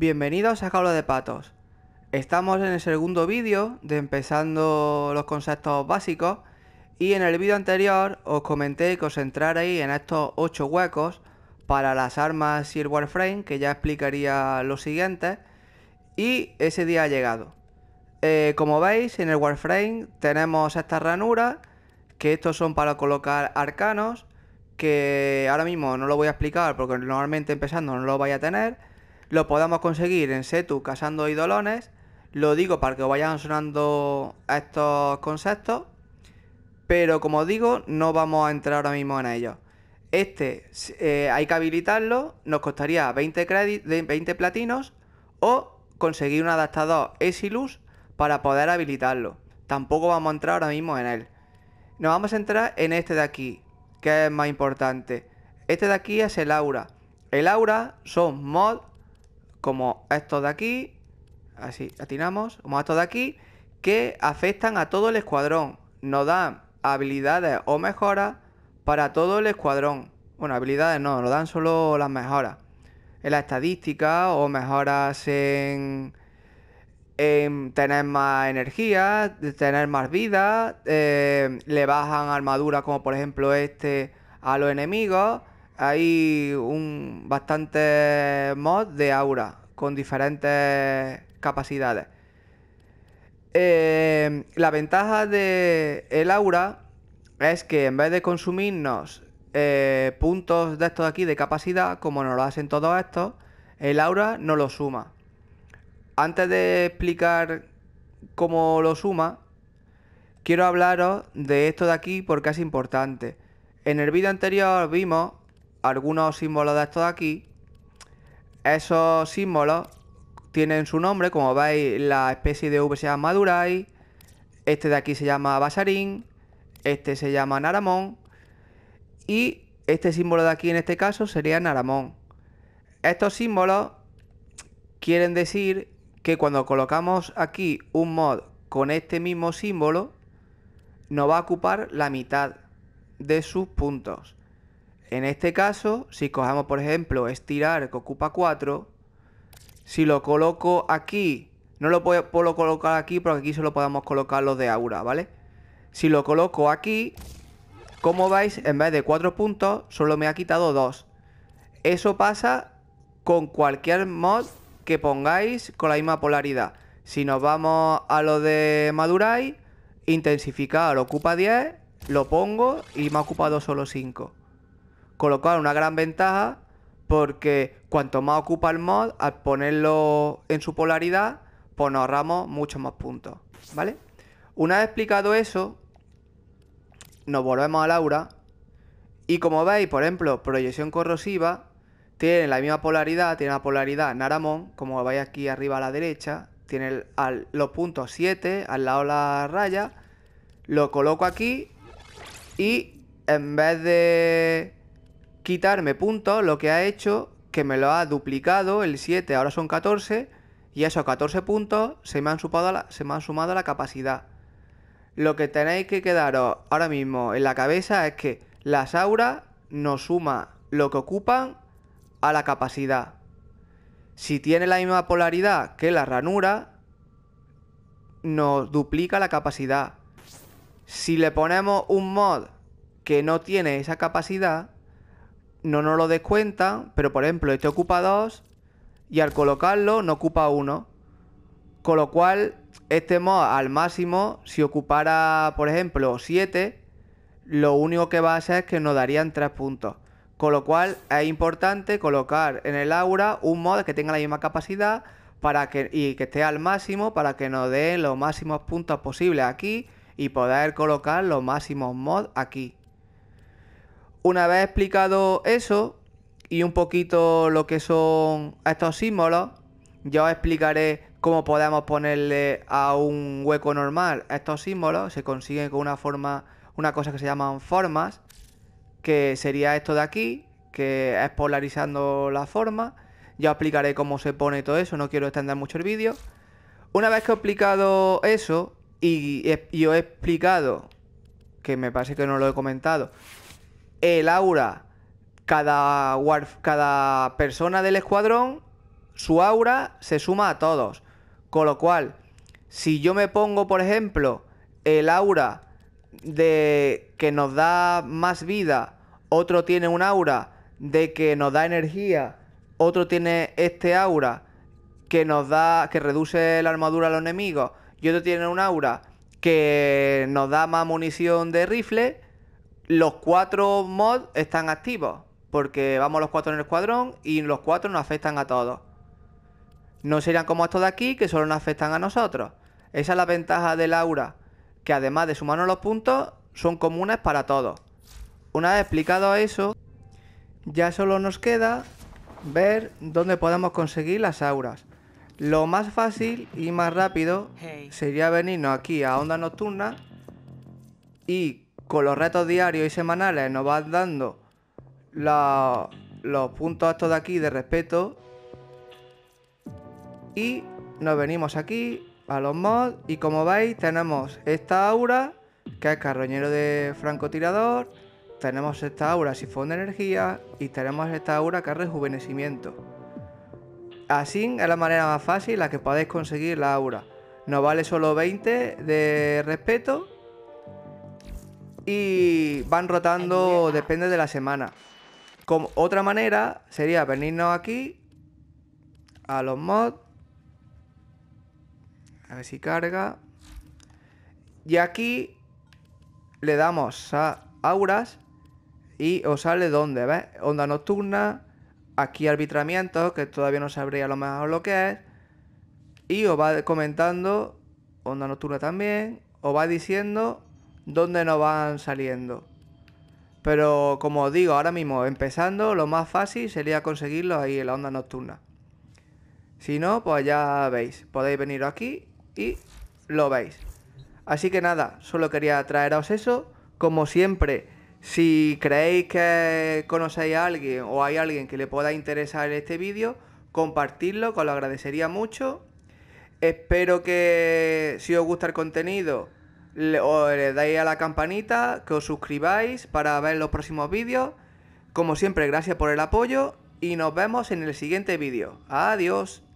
Bienvenidos a Cablo de Patos. Estamos en el segundo vídeo de empezando los conceptos básicos y en el vídeo anterior os comenté que os en estos 8 huecos para las armas y el Warframe, que ya explicaría lo siguiente, y ese día ha llegado. Eh, como veis, en el Warframe tenemos estas ranuras, que estos son para colocar arcanos, que ahora mismo no lo voy a explicar porque normalmente empezando no lo vaya a tener, lo podemos conseguir en Setu, Casando y Lo digo para que vayan sonando estos conceptos. Pero como digo, no vamos a entrar ahora mismo en ellos. Este eh, hay que habilitarlo, nos costaría 20, 20 platinos o conseguir un adaptador Exilus para poder habilitarlo. Tampoco vamos a entrar ahora mismo en él. Nos vamos a entrar en este de aquí, que es más importante. Este de aquí es el aura. El aura son mods como estos de aquí, así atinamos, como estos de aquí, que afectan a todo el escuadrón. Nos dan habilidades o mejoras para todo el escuadrón. Bueno, habilidades no, nos dan solo las mejoras. En la estadística o mejoras en, en tener más energía, tener más vida, eh, le bajan armadura como por ejemplo este a los enemigos. Hay un bastante mod de aura con diferentes capacidades. Eh, la ventaja de el aura es que en vez de consumirnos eh, puntos de estos aquí de capacidad, como nos lo hacen todos estos, el aura no lo suma. Antes de explicar cómo lo suma, quiero hablaros de esto de aquí porque es importante. En el vídeo anterior vimos algunos símbolos de esto de aquí esos símbolos tienen su nombre, como veis, la especie de V se llama Durai, este de aquí se llama Basarín, este se llama Naramón y este símbolo de aquí en este caso sería Naramón. Estos símbolos quieren decir que cuando colocamos aquí un mod con este mismo símbolo, nos va a ocupar la mitad de sus puntos. En este caso, si cogemos por ejemplo, estirar que ocupa 4, si lo coloco aquí, no lo puedo, colocar aquí porque aquí solo podemos colocar los de aura, ¿vale? Si lo coloco aquí, como veis, en vez de 4 puntos, solo me ha quitado 2. Eso pasa con cualquier mod que pongáis con la misma polaridad. Si nos vamos a lo de Madurai, intensificar ocupa 10, lo pongo y me ha ocupado solo 5. Colocar una gran ventaja porque cuanto más ocupa el mod, al ponerlo en su polaridad, pues nos ahorramos muchos más puntos, ¿vale? Una vez explicado eso, nos volvemos a Laura y como veis, por ejemplo, proyección corrosiva tiene la misma polaridad, tiene la polaridad naramón, como veis aquí arriba a la derecha, tiene los puntos 7 al lado de la raya, lo coloco aquí y en vez de quitarme puntos, lo que ha hecho que me lo ha duplicado el 7, ahora son 14, y esos 14 puntos se me han sumado a la, se me han sumado a la capacidad. Lo que tenéis que quedaros ahora mismo en la cabeza es que las auras nos suma lo que ocupan a la capacidad. Si tiene la misma polaridad que la ranura, nos duplica la capacidad. Si le ponemos un mod que no tiene esa capacidad, no nos lo cuenta, pero por ejemplo, este ocupa 2 y al colocarlo no ocupa 1. Con lo cual, este mod al máximo, si ocupara, por ejemplo, 7, lo único que va a hacer es que nos darían 3 puntos. Con lo cual, es importante colocar en el aura un mod que tenga la misma capacidad para que, y que esté al máximo para que nos dé los máximos puntos posibles aquí y poder colocar los máximos mods aquí. Una vez explicado eso y un poquito lo que son estos símbolos, ya os explicaré cómo podemos ponerle a un hueco normal estos símbolos. Se consiguen con una forma, una cosa que se llaman formas, que sería esto de aquí, que es polarizando la forma. Ya os explicaré cómo se pone todo eso, no quiero extender mucho el vídeo. Una vez que he explicado eso y, os he explicado, que me parece que no lo he comentado, el aura, cada, cada persona del escuadrón, su aura se suma a todos. Con lo cual, si yo me pongo, por ejemplo, el aura de que nos da más vida, otro tiene un aura de que nos da energía, otro tiene este aura que nos da que reduce la armadura a los enemigos, y otro tiene un aura que nos da más munición de rifle, los cuatro mods están activos, porque vamos los cuatro en el escuadrón y los cuatro nos afectan a todos. No serían como estos de aquí, que solo nos afectan a nosotros. Esa es la ventaja del aura, que además de sumarnos los puntos, son comunes para todos. Una vez explicado eso, ya solo nos queda ver dónde podemos conseguir las auras. Lo más fácil y más rápido sería venirnos aquí a Onda Nocturna y con los retos diarios y semanales nos vas dando los puntos estos de aquí de respeto. Y nos venimos aquí a los mods y como veis tenemos esta aura que es carroñero de francotirador. Tenemos esta aura sifón de energía y tenemos esta aura que es rejuvenecimiento. Así es la manera más fácil la que podéis conseguir la aura. Nos vale solo 20 de respeto, y van rotando, depende de la semana. Como, otra manera sería venirnos aquí a los mods. A ver si carga. Y aquí le damos a auras y os sale donde, ¿ves? Onda nocturna, aquí arbitramiento, que todavía no sabría lo mejor lo que es. Y os va comentando, onda nocturna también, os va diciendo dónde nos van saliendo. Pero como os digo, ahora mismo empezando, lo más fácil sería conseguirlo ahí en la onda nocturna. Si no, pues ya veis, podéis venir aquí y lo veis. Así que nada, solo quería traeros eso. Como siempre, si creéis que conocéis a alguien o hay alguien que le pueda interesar este vídeo, compartidlo, que os lo agradecería mucho. Espero que si os gusta el contenido, le, le dais a la campanita, que os suscribáis para ver los próximos vídeos. Como siempre, gracias por el apoyo y nos vemos en el siguiente vídeo. Adiós.